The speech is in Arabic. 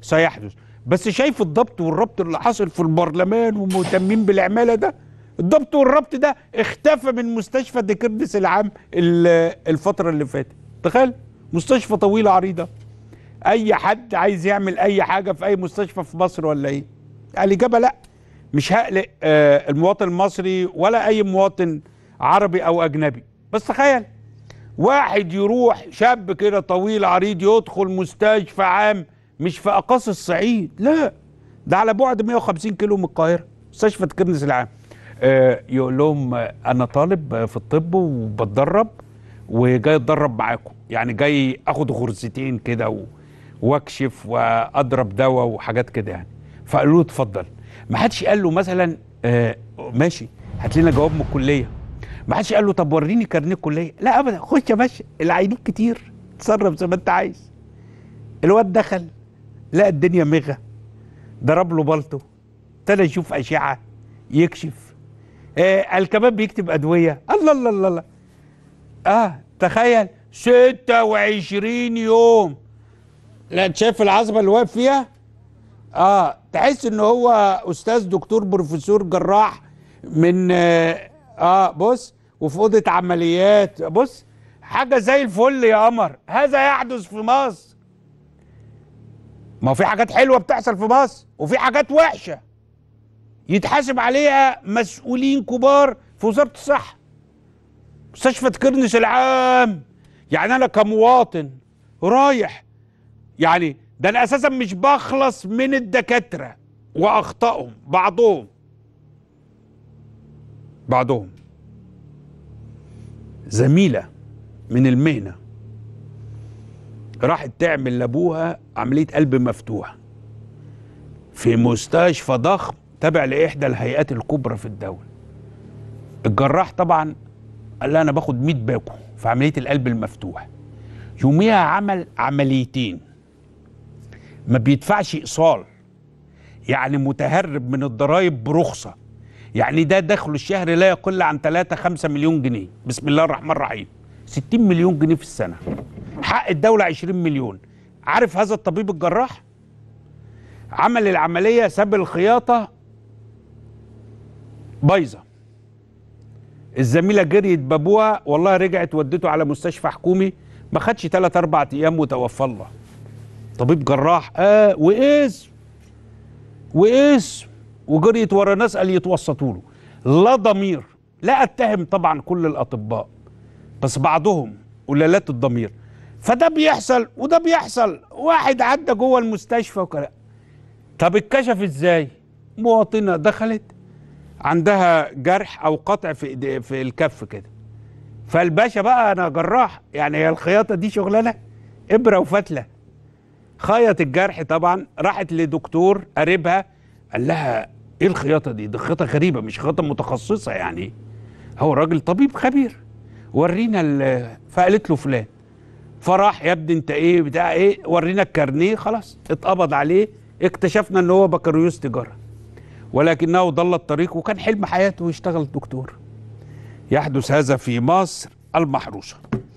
سيحدث بس شايف الضبط والربط اللي حصل في البرلمان ومهتمين بالعماله ده الضبط والربط ده اختفى من مستشفى ديكردس العام الفتره اللي فاتت تخيل مستشفى طويله عريضه اي حد عايز يعمل اي حاجه في اي مستشفى في مصر ولا ايه الاجابه لا مش هقلق آه، المواطن المصري ولا اي مواطن عربي او اجنبي بس تخيل واحد يروح شاب كده طويل عريض يدخل مستشفى عام مش في اقاصي الصعيد لا ده على بعد 150 كيلو من القاهره مستشفى تكرنس العام آه يقول لهم آه، انا طالب آه، في الطب وبتدرب وجاي اتدرب معاكم يعني جاي اخد غرزتين كده واكشف واضرب دواء وحاجات كده يعني فقالوا له اتفضل ما حدش قال له مثلا آه ماشي هات لنا جواب من الكليه ما حدش قال له طب وريني كارنيه الكليه لا ابدا خش يا باشا العينين كتير تصرف زي ما انت عايز الواد دخل لقى الدنيا مغه ضرب له بلطه ابتدى يشوف اشعه يكشف آه الكباب بيكتب ادويه الله الله الله, الله. اه تخيل 26 يوم لا شايف العظمه اللي واقف فيها اه تحس ان هو استاذ دكتور بروفيسور جراح من اه, آه بص وفي اوضه عمليات بص حاجه زي الفل يا قمر هذا يحدث في مصر ما في حاجات حلوه بتحصل في مصر وفي حاجات وحشه يتحاسب عليها مسؤولين كبار في وزاره الصحه مستشفى كرنس العام يعني انا كمواطن رايح يعني ده انا اساسا مش بخلص من الدكاتره واخطائهم بعضهم بعضهم زميله من المهنه راحت تعمل لابوها عمليه قلب مفتوح في مستشفى ضخم تابع لاحدى الهيئات الكبرى في الدوله الجراح طبعا قال لها انا باخد 100 باكو في عمليه القلب المفتوح يوميها عمل عمليتين ما بيدفعش ايصال يعني متهرب من الضرائب برخصه يعني ده دخله الشهري لا يقل عن 3 5 مليون جنيه بسم الله الرحمن الرحيم 60 مليون جنيه في السنه حق الدولة 20 مليون عارف هذا الطبيب الجراح عمل العملية ساب الخياطة بايظة الزميلة جريت بابوها والله رجعت ودته على مستشفى حكومي ما خدش 3 4 ايام وتوفى الله طبيب جراح اه وقيس وقيس وجريت ورا ناس قال يتوسطوا له لا ضمير لا اتهم طبعا كل الاطباء بس بعضهم قلالات الضمير فده بيحصل وده بيحصل واحد عدى جوه المستشفى وكلام طب اتكشف ازاي مواطنه دخلت عندها جرح او قطع في في الكف كده فالباشا بقى انا جراح يعني هي الخياطه دي شغلانه ابره وفتله خيط الجرح طبعا راحت لدكتور قريبها قال لها ايه الخياطه دي دي خياطه غريبه مش خياطه متخصصه يعني هو راجل طبيب خبير ورينا فقالت له فلان فراح يا ابني انت ايه بتاع ايه ورينا الكارنيه خلاص اتقبض عليه اكتشفنا ان هو بكالوريوس تجاره ولكنه ضل الطريق وكان حلم حياته يشتغل دكتور يحدث هذا في مصر المحروسه